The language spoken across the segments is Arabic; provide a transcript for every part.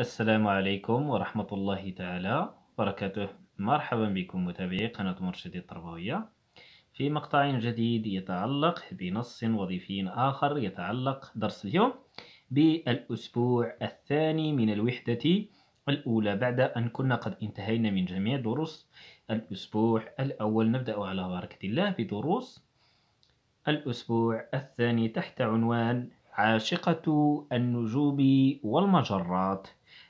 السلام عليكم ورحمة الله تعالى وبركاته مرحبا بكم متابعي قناة مرشدي التربوية في مقطع جديد يتعلق بنص وظيفي آخر يتعلق درس اليوم بالأسبوع الثاني من الوحدة الأولى بعد أن كنا قد انتهينا من جميع دروس الأسبوع الأول نبدأ على بركة الله بدروس الأسبوع الثاني تحت عنوان عاشقة النجوم والمجرات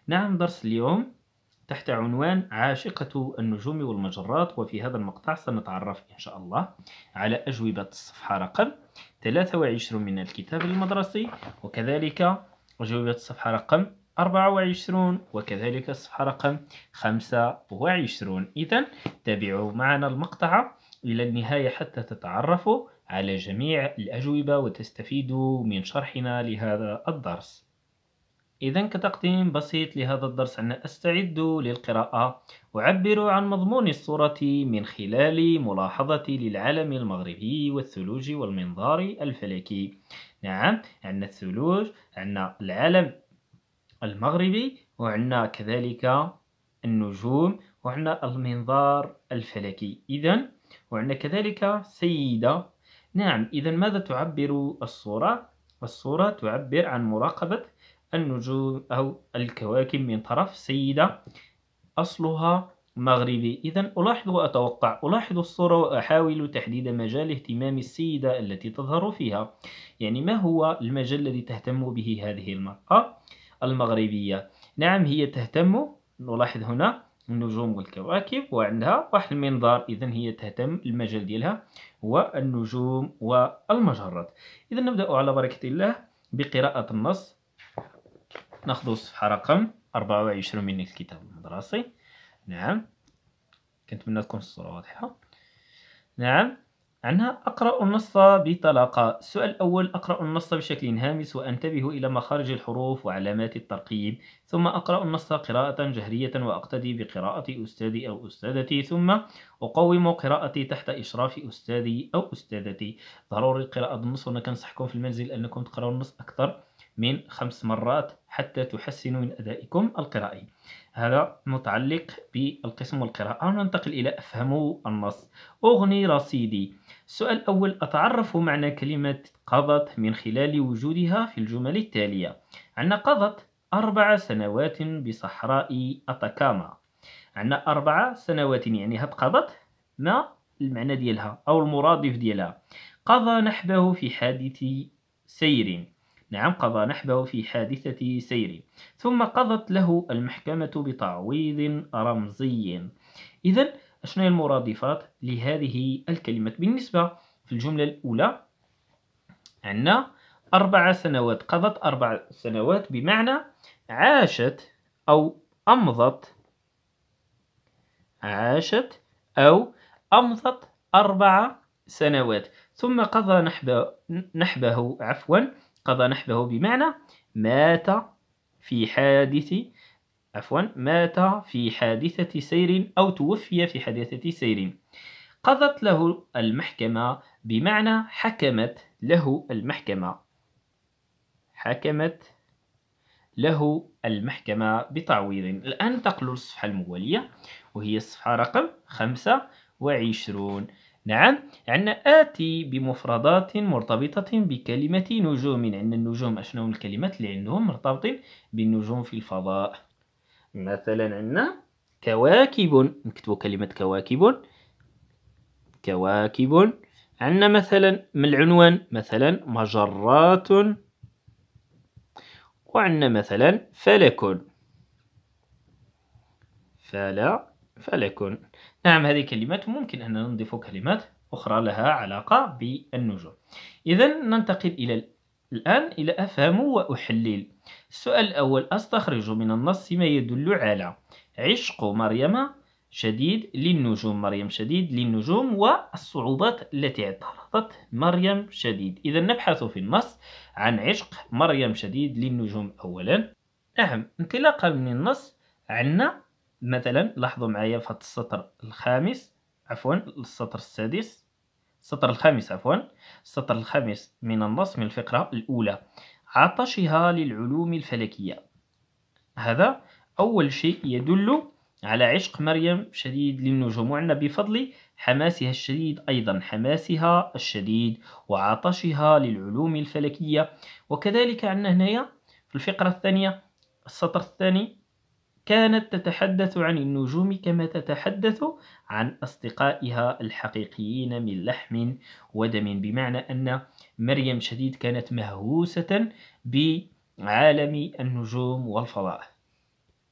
نعم درس اليوم تحت عنوان عاشقة النجوم والمجرات وفي هذا المقطع سنتعرف إن شاء الله على أجوبة الصفحة رقم 23 من الكتاب المدرسي وكذلك أجوبة الصفحة رقم 24 وكذلك الصفحة رقم 25 إذا تابعوا معنا المقطع إلى النهاية حتى تتعرفوا على جميع الأجوبة وتستفيدوا من شرحنا لهذا الدرس إذا كتقديم بسيط لهذا الدرس أن أستعد للقراءة أعبر عن مضمون الصورة من خلال ملاحظتي للعالم المغربي والثلوج والمنظار الفلكي نعم عندنا الثلوج عندنا العالم المغربي وعندنا كذلك النجوم وعندنا المنظار الفلكي إذا وعندنا كذلك سيدة نعم إذا ماذا تعبر الصورة؟ الصورة تعبر عن مراقبة النجوم أو الكواكب من طرف سيدة أصلها مغربي إذا ألاحظ وأتوقع ألاحظ الصورة وأحاول تحديد مجال اهتمام السيدة التي تظهر فيها يعني ما هو المجال الذي تهتم به هذه المرأة المغربية نعم هي تهتم نلاحظ هنا النجوم والكواكب وعندها واحد المنظار إذا هي تهتم المجال ديالها هو النجوم والمجرات إذا نبدأ على بركة الله بقراءة النص ناخذ الصفحة رقم 24 من الكتاب المدرسي نعم كنتمنى تكون الصورة واضحة نعم عنها أقرأ النص بطلاقة السؤال الأول أقرأ النص بشكل هامس وأنتبه إلى مخارج الحروف وعلامات الترقيم ثم أقرأ النص قراءة جهرية وأقتدي بقراءة أستاذي أو أستاذتي ثم أقوم قراءتي تحت إشراف أستاذي أو أستاذتي ضروري قراءة النص وأنا كنصحكم في المنزل أنكم تقرأوا النص أكثر من خمس مرات حتى تحسنوا من أدائكم القرائي هذا متعلق بالقسم والقراءة ننتقل إلى أفهموا النص أغني رصيدي السؤال الأول أتعرف معنى كلمة قضت من خلال وجودها في الجمل التالية عندنا قضت أربع سنوات بصحراء أتاكاما عندنا أربع سنوات يعني هاد قضت ما المعنى ديالها أو المرادف ديالها قضى نحبه في حادث سير نعم قضى نحبه في حادثة سير ثم قضت له المحكمة بتعويض رمزي إذا أشنا المرادفات لهذه الكلمات بالنسبة في الجملة الأولى عندنا أربع سنوات قضت أربع سنوات بمعنى عاشت أو أمضت عاشت أو أمضت أربع سنوات ثم قضى نحبه, نحبه عفوا قضى نحبه بمعنى مات في حادث عفوا مات في حادثة سير أو توفي في حادثة سير قضت له المحكمة بمعنى حكمت له المحكمة حكمت له المحكمة بتعويض الآن تقلل الصفحة الموالية وهي الصفحة رقم 25 نعم عندنا آتي بمفردات مرتبطة بكلمة نجوم عندنا النجوم أشنو الكلمات اللي عندهم مرتبطين بالنجوم في الفضاء مثلا عندنا كواكب نكتبوا كلمة كواكب كواكب عندنا مثلا من العنوان مثلا مجرات وعندنا مثلا فلك فلا فلك نعم هذه كلمات ممكن أننا نضيف كلمات أخرى لها علاقة بالنجوم إذا ننتقل إلى الآن إلى أفهم وأحلل السؤال الأول أستخرج من النص ما يدل على عشق مريم شديد للنجوم مريم شديد للنجوم والصعوبات التي اعترضت مريم شديد إذا نبحث في النص عن عشق مريم شديد للنجوم أولا نعم انطلاقا من النص عندنا مثلا لاحظوا معايا في هذا السطر الخامس عفوا السطر السادس السطر الخامس عفوا السطر الخامس من النص من الفقرة الأولى عطشها للعلوم الفلكية هذا أول شيء يدل على عشق مريم شديد للنجوم وعنا بفضل حماسها الشديد أيضا حماسها الشديد وعطشها للعلوم الفلكية وكذلك عندنا هنايا في الفقرة الثانية السطر الثاني كانت تتحدث عن النجوم كما تتحدث عن أصدقائها الحقيقيين من لحم ودم بمعنى أن مريم شديد كانت مهووسة بعالم النجوم والفضاء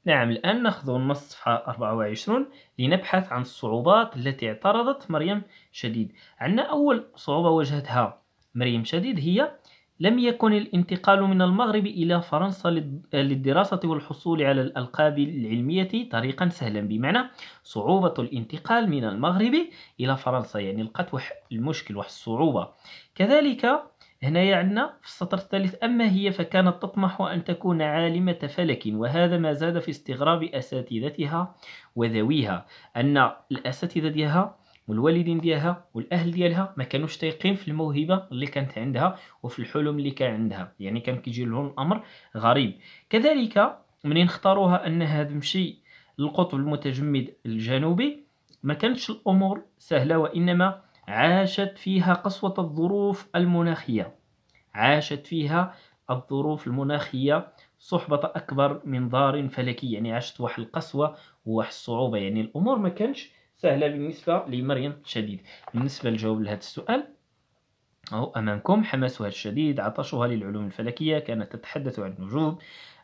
نعم الآن نأخذ النص صفحة 24 لنبحث عن الصعوبات التي اعترضت مريم شديد عندنا أول صعوبة واجهتها مريم شديد هي لم يكن الانتقال من المغرب إلى فرنسا للدراسة والحصول على الألقاب العلمية طريقا سهلا بمعنى صعوبة الانتقال من المغرب إلى فرنسا يعني لقات واحد المشكل واحد الصعوبة كذلك هنايا عندنا في السطر الثالث أما هي فكانت تطمح أن تكون عالمة فلك وهذا ما زاد في استغراب أساتذتها وذويها أن الأساتذة ديالها والوالدين ديالها والاهل ديالها ما كانوش تايقين في الموهبه اللي كانت عندها وفي الحلم اللي كان عندها يعني كان كيجي لهم الامر غريب كذلك منين اختاروها انها تمشي للقطب المتجمد الجنوبي ما كانتش الامور سهله وانما عاشت فيها قسوه الظروف المناخيه عاشت فيها الظروف المناخيه صحبة أكبر من دار فلكي يعني عاشت واحد القسوة وواحد الصعوبة يعني الأمور ما كانش سهلة بالنسبة لمريم شديد بالنسبة للجواب لهذا السؤال أو أمامكم حماسها الشديد عطشها للعلوم الفلكية كانت تتحدث عن النجوم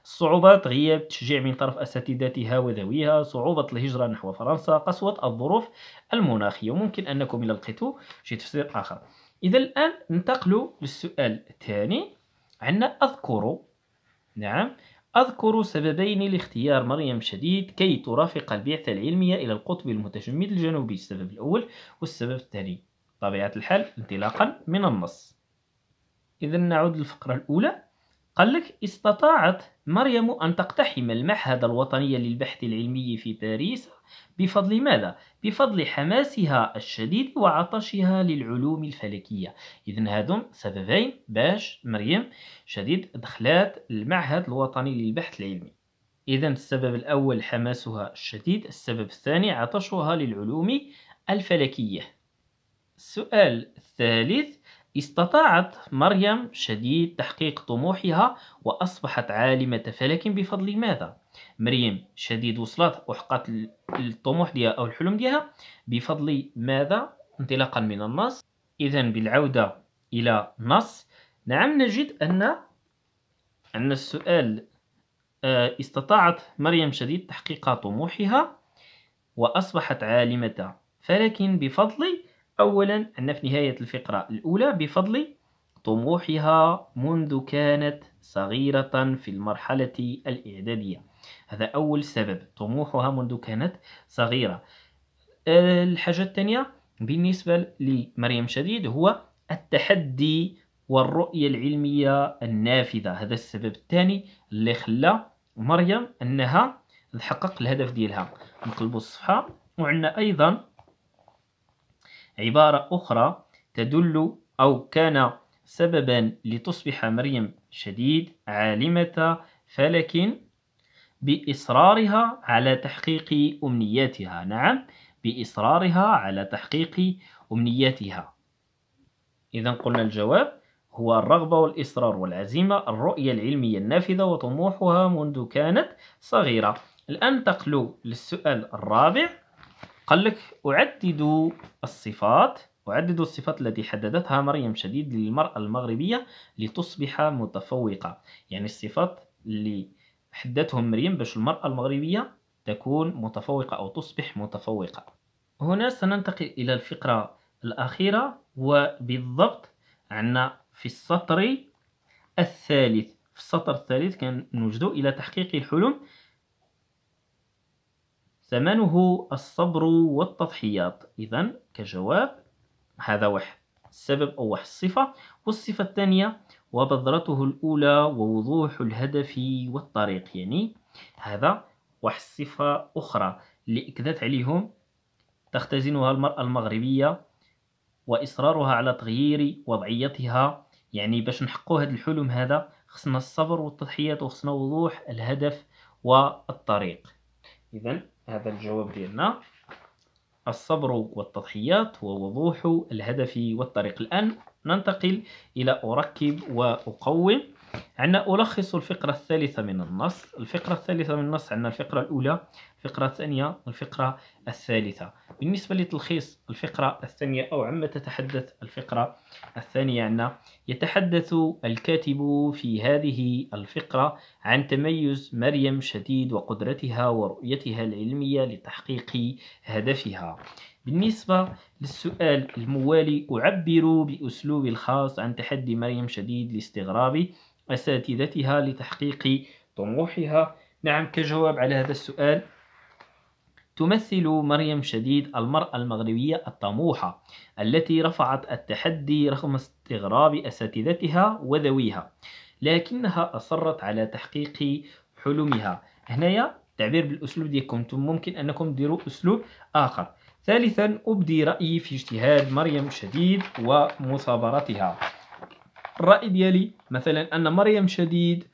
صعوبات غياب تشجيع من طرف أساتذتها وذويها صعوبة الهجرة نحو فرنسا قسوة الظروف المناخية وممكن أنكم إلى لقيتوا شي تفسير آخر إذا الآن ننتقل للسؤال الثاني عندنا أذكر نعم أذكر سببين لاختيار مريم شديد كي ترافق البعثة العلمية إلى القطب المتجمد الجنوبي السبب الأول والسبب الثاني طبيعة الحال انطلاقا من النص إذا نعود للفقرة الأولى قال لك استطاعت مريم أن تقتحم المعهد الوطني للبحث العلمي في باريس بفضل ماذا؟ بفضل حماسها الشديد وعطشها للعلوم الفلكية إذا هادم سببين باش مريم شديد دخلات المعهد الوطني للبحث العلمي إذا السبب الأول حماسها الشديد السبب الثاني عطشها للعلوم الفلكية السؤال الثالث استطاعت مريم شديد تحقيق طموحها وأصبحت عالمة فلك بفضل ماذا؟ مريم شديد وصلت وحققت الطموح ديالها أو الحلم ديالها بفضل ماذا؟ انطلاقا من النص إذا بالعودة إلى النص نعم نجد أن أن السؤال آه، استطاعت مريم شديد تحقيق طموحها وأصبحت عالمة فلك بفضل أولا أن في نهاية الفقرة الأولى بفضل طموحها منذ كانت صغيرة في المرحلة الإعدادية هذا أول سبب طموحها منذ كانت صغيرة الحاجة الثانية بالنسبة لمريم شديد هو التحدي والرؤية العلمية النافذة هذا السبب الثاني اللي خلى مريم أنها تحقق الهدف ديالها نقلبوا الصفحة وعندنا أيضا عبارة أخرى تدل أو كان سببا لتصبح مريم شديد عالمة فلك بإصرارها على تحقيق أمنياتها نعم بإصرارها على تحقيق أمنياتها إذا قلنا الجواب هو الرغبة والإصرار والعزيمة الرؤية العلمية النافذة وطموحها منذ كانت صغيرة الآن تقلو للسؤال الرابع قال لك أعدد الصفات أعدد الصفات التي حددتها مريم شديد للمرأة المغربية لتصبح متفوقة يعني الصفات اللي حدتهم مريم باش المرأة المغربية تكون متفوقة أو تصبح متفوقة هنا سننتقل إلى الفقرة الأخيرة وبالضبط عنا في السطر الثالث في السطر الثالث كنوجدوا إلى تحقيق الحلم ثمنه الصبر والتضحيات إذا كجواب هذا واحد السبب أو واحد الصفة والصفة الثانية وبذرته الأولى ووضوح الهدف والطريق يعني هذا واحد الصفة أخرى اللي أكدت عليهم تختزنها المرأة المغربية وإصرارها على تغيير وضعيتها يعني باش نحقو هذا الحلم هذا خصنا الصبر والتضحيات وخصنا وضوح الهدف والطريق إذا هذا الجواب ديالنا الصبر والتضحيات ووضوح الهدف والطريق الآن ننتقل إلى أركب وأقوم عندنا ألخص الفقرة الثالثة من النص الفقرة الثالثة من النص عندنا الفقرة الأولى الفقرة الثانية والفقرة الثالثة بالنسبة لتلخيص الفقرة الثانية أو عما تتحدث الفقرة الثانية عنا يتحدث الكاتب في هذه الفقرة عن تميز مريم شديد وقدرتها ورؤيتها العلمية لتحقيق هدفها بالنسبة للسؤال الموالي أعبر بأسلوبي الخاص عن تحدي مريم شديد لاستغراب أساتذتها لتحقيق طموحها نعم كجواب على هذا السؤال تمثل مريم شديد المرأة المغربية الطموحة التي رفعت التحدي رغم استغراب أساتذتها وذويها لكنها أصرت على تحقيق حلمها هنايا تعبير بالأسلوب ديالكم انتم ممكن أنكم ديروا أسلوب آخر ثالثا أبدي رأيي في اجتهاد مريم شديد ومثابرتها الرأي ديالي مثلا أن مريم شديد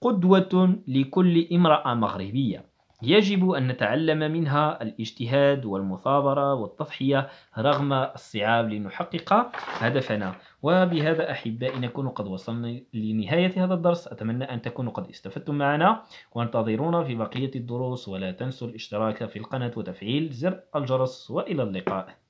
قدوة لكل امرأة مغربية يجب أن نتعلم منها الاجتهاد والمثابرة والتضحية رغم الصعاب لنحقق هدفنا وبهذا أحبائي نكون قد وصلنا لنهاية هذا الدرس أتمنى أن تكونوا قد استفدتم معنا وانتظرونا في بقية الدروس ولا تنسوا الاشتراك في القناة وتفعيل زر الجرس وإلى اللقاء